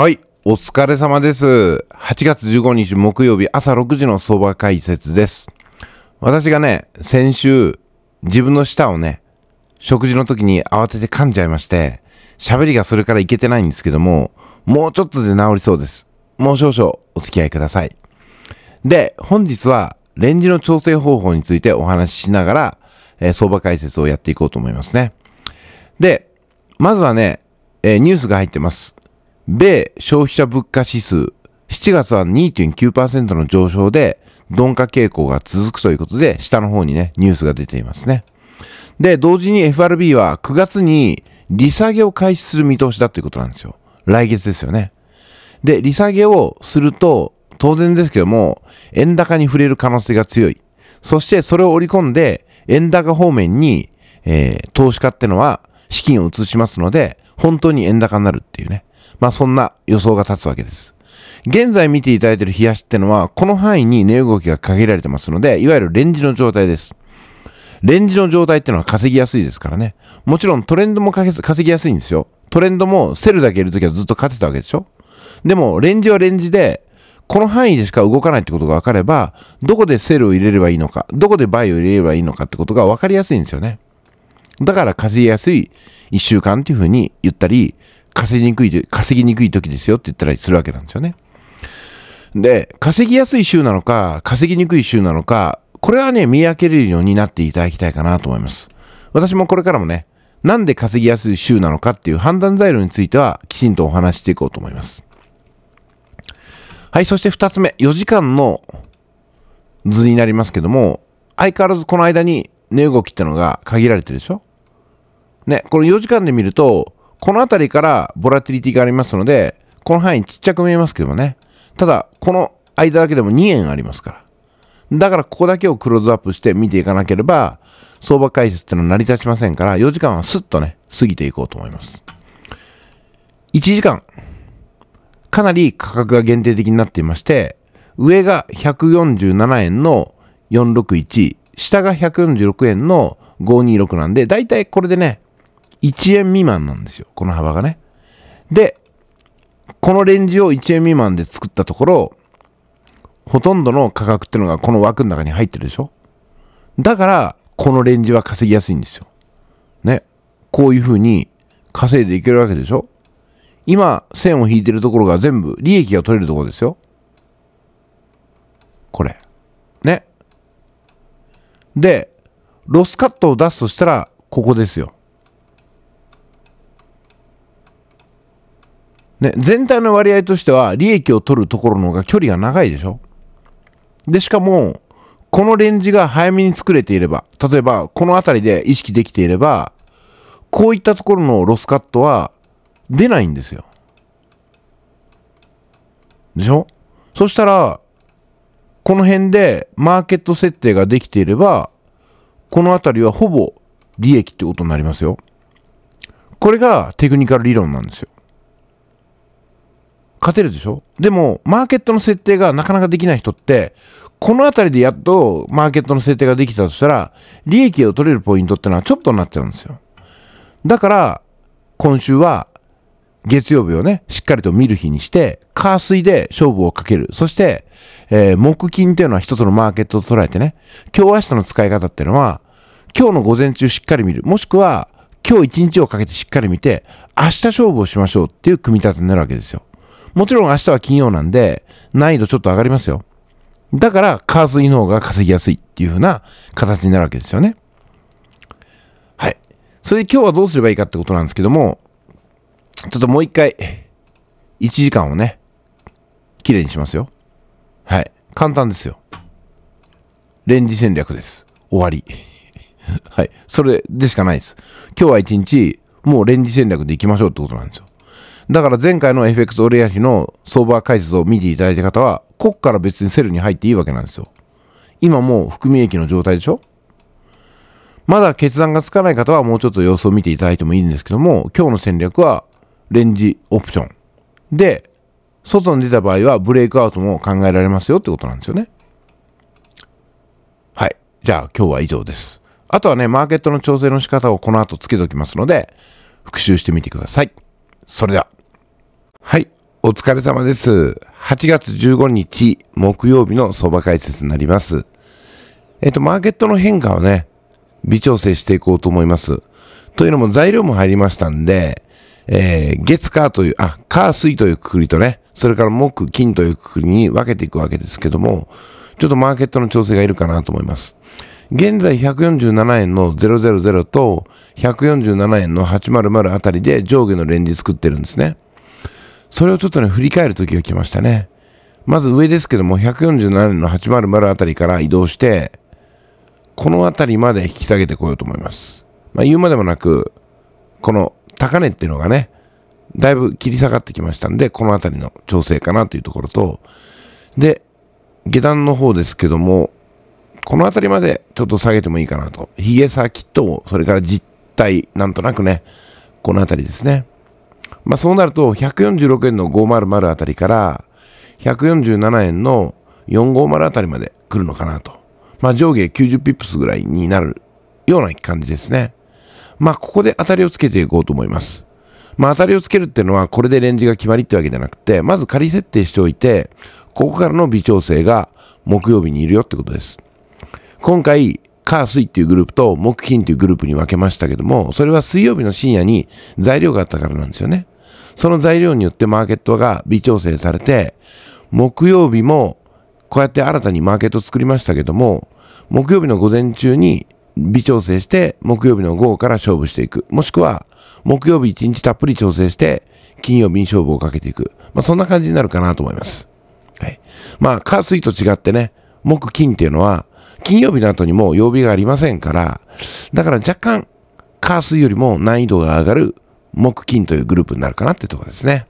はい。お疲れ様です。8月15日木曜日朝6時の相場解説です。私がね、先週、自分の舌をね、食事の時に慌てて噛んじゃいまして、喋りがそれからいけてないんですけども、もうちょっとで治りそうです。もう少々お付き合いください。で、本日はレンジの調整方法についてお話ししながら、えー、相場解説をやっていこうと思いますね。で、まずはね、えー、ニュースが入ってます。米消費者物価指数、7月は2.9%の上昇で、鈍化傾向が続くということで、下の方にね、ニュースが出ていますね。で、同時に FRB は9月に利下げを開始する見通しだということなんですよ。来月ですよね。で、利下げをすると、当然ですけども、円高に触れる可能性が強い。そしてそれを織り込んで、円高方面に、えー、投資家ってのは資金を移しますので、本当に円高になるっていうね。まあそんな予想が立つわけです。現在見ていただいている冷やしってのは、この範囲に値動きが限られてますので、いわゆるレンジの状態です。レンジの状態ってのは稼ぎやすいですからね。もちろんトレンドも稼ぎやすいんですよ。トレンドもセルだけいるときはずっと勝てたわけでしょでも、レンジはレンジで、この範囲でしか動かないってことが分かれば、どこでセルを入れればいいのか、どこでバイを入れればいいのかってことが分かりやすいんですよね。だから稼ぎやすい1週間っていうふうに言ったり、稼ぎにくい、稼ぎにくい時ですよって言ったりするわけなんですよね。で、稼ぎやすい週なのか、稼ぎにくい週なのか、これはね、見分けれるようになっていただきたいかなと思います。私もこれからもね、なんで稼ぎやすい週なのかっていう判断材料については、きちんとお話していこうと思います。はい、そして2つ目、4時間の図になりますけども、相変わらずこの間に値動きってのが限られてるでしょね、この4時間で見ると、この辺りからボラティリティがありますので、この範囲ちっちゃく見えますけどもね。ただ、この間だけでも2円ありますから。だからここだけをクローズアップして見ていかなければ、相場解説ってのは成り立ちませんから、4時間はスッとね、過ぎていこうと思います。1時間。かなり価格が限定的になっていまして、上が147円の461、下が146円の526なんで、だいたいこれでね、1円未満なんですよ。この幅がね。で、このレンジを1円未満で作ったところ、ほとんどの価格ってのがこの枠の中に入ってるでしょだから、このレンジは稼ぎやすいんですよ。ね。こういうふうに稼いでいけるわけでしょ今、線を引いてるところが全部利益が取れるところですよ。これ。ね。で、ロスカットを出すとしたら、ここですよ。ね、全体の割合としては利益を取るところの方が距離が長いでしょでしかもこのレンジが早めに作れていれば例えばこの辺りで意識できていればこういったところのロスカットは出ないんですよでしょそしたらこの辺でマーケット設定ができていればこの辺りはほぼ利益ってことになりますよこれがテクニカル理論なんですよ勝てるでしょでも、マーケットの設定がなかなかできない人って、この辺りでやっとマーケットの設定ができたとしたら、利益を取れるポイントってのはちょっとになっちゃうんですよ。だから、今週は月曜日をね、しっかりと見る日にして、火水で勝負をかける。そして、えー、木金っていうのは一つのマーケットと捉えてね、今日明日の使い方っていうのは、今日の午前中しっかり見る。もしくは、今日一日をかけてしっかり見て、明日勝負をしましょうっていう組み立てになるわけですよ。もちろん明日は金曜なんで、難易度ちょっと上がりますよ。だから、カースイの方が稼ぎやすいっていう風な形になるわけですよね。はい。それで今日はどうすればいいかってことなんですけども、ちょっともう一回、1時間をね、綺麗にしますよ。はい。簡単ですよ。レンジ戦略です。終わり。はい。それでしかないです。今日は一日、もうレンジ戦略でいきましょうってことなんですよ。だから前回の FX ア安の相場解説を見ていただいた方は、こっから別にセルに入っていいわけなんですよ。今もう含み益の状態でしょまだ決断がつかない方はもうちょっと様子を見ていただいてもいいんですけども、今日の戦略はレンジオプション。で、外に出た場合はブレイクアウトも考えられますよってことなんですよね。はい。じゃあ今日は以上です。あとはね、マーケットの調整の仕方をこの後つけておきますので、復習してみてください。それでは。はい、お疲れ様です。8月15日木曜日の相場解説になります。えっと、マーケットの変化をね、微調整していこうと思います。というのも材料も入りましたんで、えー、月火という、あ、火水というくくりとね、それから木金というくくりに分けていくわけですけども、ちょっとマーケットの調整がいるかなと思います。現在147円の000と147円の800あたりで上下のレンジ作ってるんですね。それをちょっとね、振り返る時が来ましたね。まず上ですけども、147年の800あたりから移動して、この辺りまで引き下げてこようと思います。まあ、言うまでもなく、この高値っていうのがね、だいぶ切り下がってきましたんで、この辺りの調整かなというところと、で、下段の方ですけども、この辺りまでちょっと下げてもいいかなと。髭先と、それから実体、なんとなくね、この辺りですね。まあ、そうなると146円の500あたりから147円の450あたりまで来るのかなと、まあ、上下90ピップスぐらいになるような感じですね。まあ、ここで当たりをつけていこうと思います。まあ、当たりをつけるっていうのは、これでレンジが決まりってわけじゃなくて、まず仮設定しておいて、ここからの微調整が木曜日にいるよってことです。今回、火水っていうグループと木金っていうグループに分けましたけども、それは水曜日の深夜に材料があったからなんですよね。その材料によってマーケットが微調整されて、木曜日もこうやって新たにマーケット作りましたけども、木曜日の午前中に微調整して、木曜日の午後から勝負していく。もしくは、木曜日一日たっぷり調整して、金曜日に勝負をかけていく。まあ、そんな感じになるかなと思います。はい。まあ、火水と違ってね、木金っていうのは、金曜日の後にも曜日がありませんから、だから若干、火水よりも難易度が上がる木金というグループになるかなってところですね。